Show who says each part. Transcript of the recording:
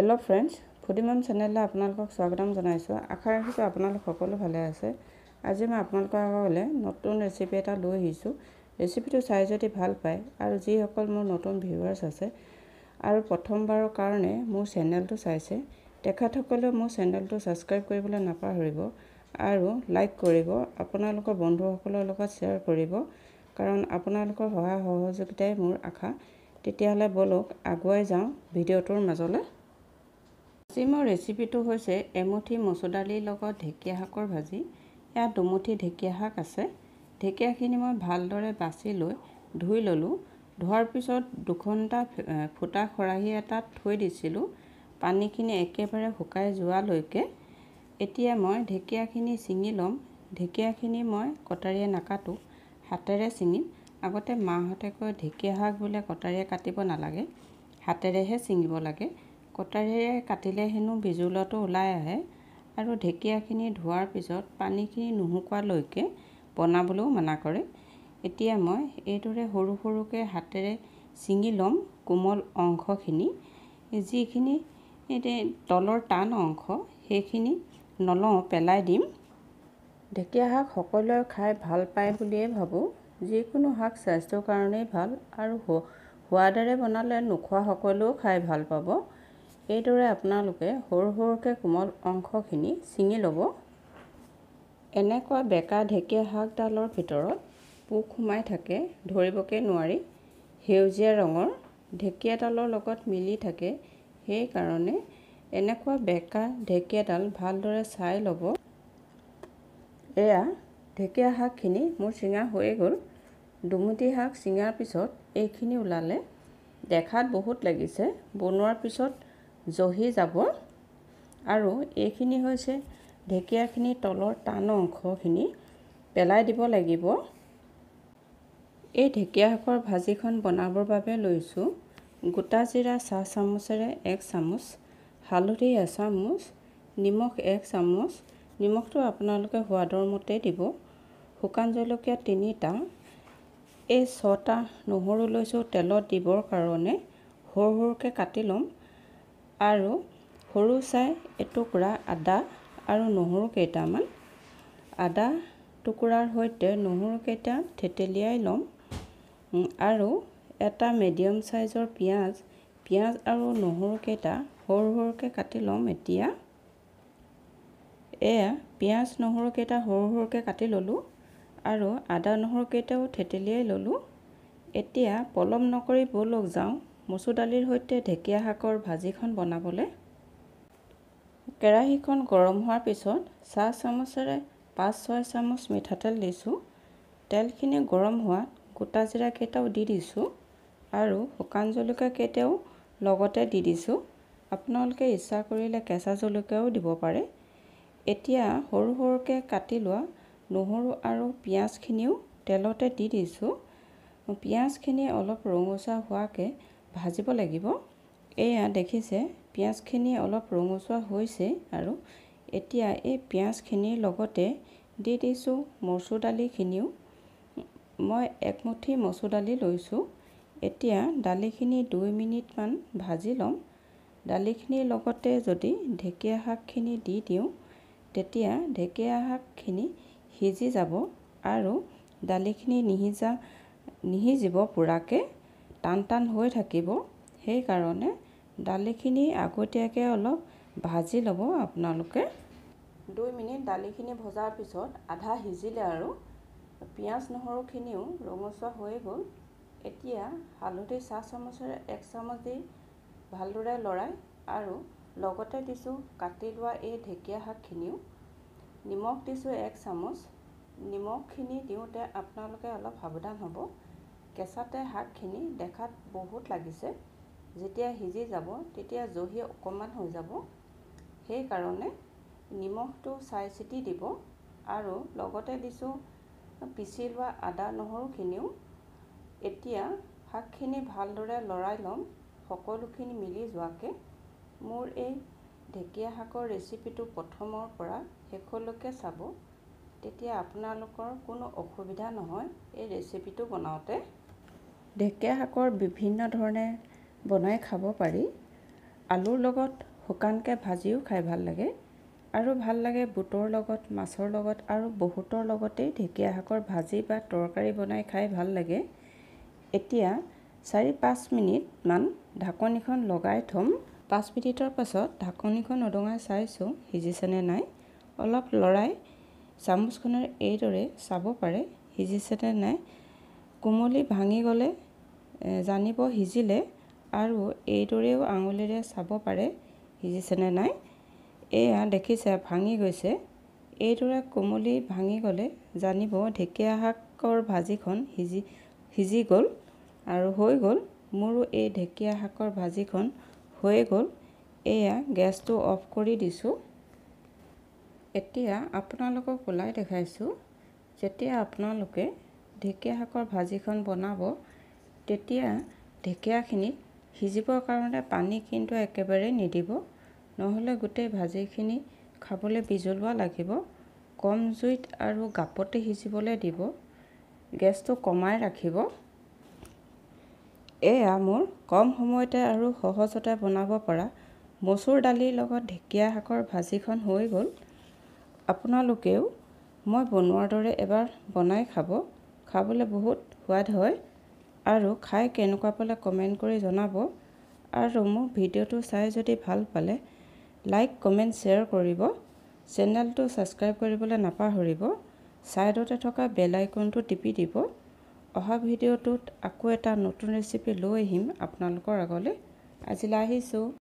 Speaker 1: hello' friends ফুডিমন চেনেললৈ আপোনালোকক স্বাগতম জনাইছোঁ আশা ৰাখিছোঁ আপোনালোক সকলো ভালে আছে আজি মই আপোনালোকৰ আগলৈ নতুন ৰেচিপি এটা লৈ আহিছোঁ ৰেচিপিটো চাই যদি ভাল পায় আৰু যিসকল মোৰ নতুন ভিউৱাৰ্ছ আছে আৰু প্ৰথমবাৰৰ কাৰণে মোৰ চেনেলটো চাইছে তেখেতসকলেও মোৰ চেনেলটো ছাবস্ক্ৰাইব কৰিবলৈ নাপাহৰিব আৰু লাইক কৰিব আপোনালোকৰ বন্ধুসকলৰ লগত শ্বেয়াৰ কৰিব কাৰণ আপোনালোকৰ সহায় সহযোগিতাই মোৰ আশা তেতিয়াহ'লে ব'লক আগুৱাই যাওঁ ভিডিঅ'টোৰ মাজলৈ আজিমৰ ৰেচিপিটো হৈছে এমুঠি মচুৰ দালিৰ লগত ঢেঁকীয়া শাকৰ ভাজি ইয়াত দুমুঠি ঢেকীয়া শাক আছে ঢেকীয়াখিনি মই ভালদৰে বাচি লৈ ধুই ল'লোঁ ধোৱাৰ পিছত দুঘণ্টা ফুটা খৰাহী এটাত থৈ দিছিলোঁ পানীখিনি একেবাৰে শুকাই যোৱালৈকে এতিয়া মই ঢেকীয়াখিনি ছিঙি ল'ম ঢেকীয়াখিনি মই কটাৰীয়ে নাকাটো হাতেৰে ছিঙিম আগতে মাহঁতে কয় ঢেকীয়া শাক বোলে কটাৰীয়ে কাটিব নালাগে হাতেৰেহে ছিঙিব লাগে কটাৰীৰে কাটিলে হেনো বিজুলতো ওলাই আহে আৰু ঢেকীয়াখিনি ধোৱাৰ পিছত পানীখিনি নুশুকোৱালৈকে বনাবলৈও মানা কৰে এতিয়া মই এইদৰে সৰু সৰুকৈ হাতেৰে ছিঙি ল'ম কোমল অংশখিনি যিখিনি তলৰ টান অংশ সেইখিনি নলওঁ পেলাই দিম ঢেকীয়া শাক সকলোৱে খাই ভাল পায় বুলিয়েই ভাবোঁ যিকোনো শাক স্বাস্থ্যৰ কাৰণেই ভাল আৰু সোৱাদেৰে বনালে নোখোৱাসকলেও খাই ভাল পাব এইদৰে আপোনালোকে সৰু সৰুকৈ কোমল অংশখিনি ছিঙি ল'ব এনেকুৱা বেকা ঢেকীয়া শাকডালৰ ভিতৰত পোক সোমাই থাকে ধৰিবকে নোৱাৰি সেউজীয়া ৰঙৰ ঢেকীয়াডালৰ লগত মিলি থাকে সেইকাৰণে এনেকুৱা বেকা ঢেকীয়াডাল ভালদৰে চাই ল'ব এয়া ঢেকীয়া শাকখিনি মোৰ চিঙা হৈয়ে গ'ল দুমুঠি শাক চিঙাৰ পিছত এইখিনি ওলালে দেখাত বহুত লাগিছে বনোৱাৰ পিছত জহি যাব আৰু এইখিনি হৈছে ঢেকীয়াখিনি তলৰ টান অংশখিনি পেলাই দিব লাগিব এই ঢেকীয়া শাকৰ ভাজিখন বনাবৰ বাবে লৈছোঁ গোটা জিৰা চাহ চামুচেৰে এক চামুচ হালধি এচামুচ নিমখ এক চামুচ নিমখটো আপোনালোকে সোৱাদৰ মতে দিব শুকান জলকীয়া তিনিটা এই ছটা নহৰু লৈছোঁ তেলত দিবৰ কাৰণে সৰু সৰুকৈ কাটি ল'ম আৰু সৰু চাই এটুকুৰা আদা আৰু নহৰু কেইটামান আদা টুকুৰাৰ সৈতে নহৰুকেইটা থেতেলিয়াই ল'ম আৰু এটা মিডিয়াম চাইজৰ পিঁয়াজ পিঁয়াজ আৰু নহৰুকেইটা সৰু সৰুকৈ কাটি ল'ম এতিয়া এয়া পিঁয়াজ নহৰুকেইটা সৰু সৰুকৈ কাটি ল'লোঁ আৰু আদা নহৰুকেইটাও থেতেলিয়াই ল'লোঁ এতিয়া পলম নকৰি বৌলক যাওঁ মচুৰ দালিৰ সৈতে ঢেকীয়া শাকৰ ভাজিখন বনাবলৈ কেৰাহীখন গৰম হোৱাৰ পিছত চাহ চামুচেৰে পাঁচ ছয় চামুচ মিঠাতেল দিছোঁ তেলখিনি গৰম হোৱাত গোটা জিৰা কেইটাও দি দিছোঁ আৰু শুকান জলকীয়াকেইটাও লগতে দি দিছোঁ আপোনালোকে ইচ্ছা কৰিলে কেঁচা জলকীয়াও দিব পাৰে এতিয়া সৰু সৰুকৈ কাটি লোৱা নহৰু আৰু পিঁয়াজখিনিও তেলতে দি দিছোঁ পিঁয়াজখিনি অলপ ৰঙচা হোৱাকৈ ভাজিব লাগিব এয়া দেখিছে পিঁয়াজখিনি অলপ ৰঙচুৱা হৈছে আৰু এতিয়া এই পিঁয়াজখিনিৰ লগতে দি দিছোঁ মচুৰ দালিখিনিও মই একমুঠি মচুৰ দালি লৈছোঁ এতিয়া দালিখিনি দুই মিনিটমান ভাজি ল'ম দালিখিনিৰ লগতে যদি ঢেকীয়া শাকখিনি দি দিওঁ তেতিয়া ঢেকীয়া শাকখিনি সিজি যাব আৰু দালিখিনি নিসিজা নিসিজিব পোৰাকৈ টান টান হৈ থাকিব সেইকাৰণে দালিখিনি আগতীয়াকৈ অলপ ভাজি ল'ব আপোনালোকে দুই মিনিট দালিখিনি ভজাৰ পিছত আধা সিজিলে আৰু পিঁয়াজ নহৰুখিনিও ৰঙচুৱা হৈ গ'ল এতিয়া হালধি চাহ চামুচেৰে এক চামুচ দি ভালদৰে লৰাই আৰু লগতে দিছোঁ কাটি লোৱা এই ঢেকীয়া শাকখিনিও নিমখ দিছোঁ এক চামুচ নিমখখিনি দিওঁতে আপোনালোকে অলপ সাৱধান হ'ব কেঁচাতে শাকখিনি দেখাত বহুত লাগিছে যেতিয়া সিজি যাব তেতিয়া জহি অকণমান হৈ যাব সেইকাৰণে নিমখটো চাই চিতি দিব আৰু লগতে দিছোঁ পিচি লোৱা আদা নহৰুখিনিও এতিয়া শাকখিনি ভালদৰে লৰাই ল'ম সকলোখিনি মিলি যোৱাকৈ মোৰ এই ঢেকীয়া শাকৰ ৰেচিপিটো প্ৰথমৰ পৰা শেষলৈকে চাব তেতিয়া আপোনালোকৰ কোনো অসুবিধা নহয় এই ৰেচিপিটো বনাওঁতে ঢেকীয়া শাকৰ বিভিন্ন ধৰণে বনাই খাব পাৰি আলুৰ লগত শুকানকৈ ভাজিও খাই ভাল লাগে আৰু ভাল লাগে বুটৰ লগত মাছৰ লগত আৰু বহুতৰ লগতেই ঢেকীয়া শাকৰ ভাজি বা তৰকাৰী বনাই খাই ভাল লাগে এতিয়া চাৰি পাঁচ মিনিটমান ঢাকনিখন লগাই থ'ম পাঁচ মিনিটৰ পাছত ঢাকনিখন অদঙাই চাইছোঁ সিজিছেনে নাই অলপ লৰাই চামুচখনৰ এইদৰে চাব পাৰে সিজিছেনে নাই কোমলি ভাঙি গ'লে জানিব সিজিলে আৰু এইদৰেও আঙুলিৰে চাব পাৰে সিজিছেনে নাই এয়া দেখিছে ভাঙি গৈছে এইদৰে কোমলি ভাঙি গ'লে জানিব ঢেকীয়া শাকৰ ভাজিখন সিজি সিজি গ'ল আৰু হৈ গ'ল মোৰো এই ঢেকীয়া শাকৰ ভাজিখন হৈ গ'ল এয়া গেছটো অফ কৰি দিছোঁ এতিয়া আপোনালোকক ওলাই দেখাইছোঁ যেতিয়া আপোনালোকে ঢেকীয়া শাকৰ ভাজিখন বনাব তেতিয়া ঢেকীয়াখিনিত সিজিবৰ কাৰণে পানী কিন্তু একেবাৰে নিদিব নহ'লে গোটেই ভাজিখিনি খাবলৈ বিজলুৱা লাগিব কম জুইত আৰু গাপতে সিজিবলৈ দিব গেছটো কমাই ৰাখিব এয়া মোৰ কম সময়তে আৰু সহজতে বনাব পৰা মচুৰ দালিৰ লগত ঢেকীয়া শাকৰ ভাজিখন হৈ গ'ল আপোনালোকেও মই বনোৱাৰ দৰে এবাৰ বনাই খাব খাবলৈ বহুত সোৱাদ হয় আৰু খাই কেনেকুৱা পালে কমেণ্ট কৰি জনাব আৰু মোৰ ভিডিঅ'টো চাই যদি ভাল পালে লাইক কমেণ্ট শ্বেয়াৰ কৰিব চেনেলটো ছাবস্ক্ৰাইব কৰিবলৈ নাপাহৰিব ছাইডতে থকা বেল আইকনটো টিপি দিব অহা ভিডিঅ'টোত আকৌ এটা নতুন ৰেচিপি লৈ আহিম আপোনালোকৰ আগলৈ আজিলৈ আহিছোঁ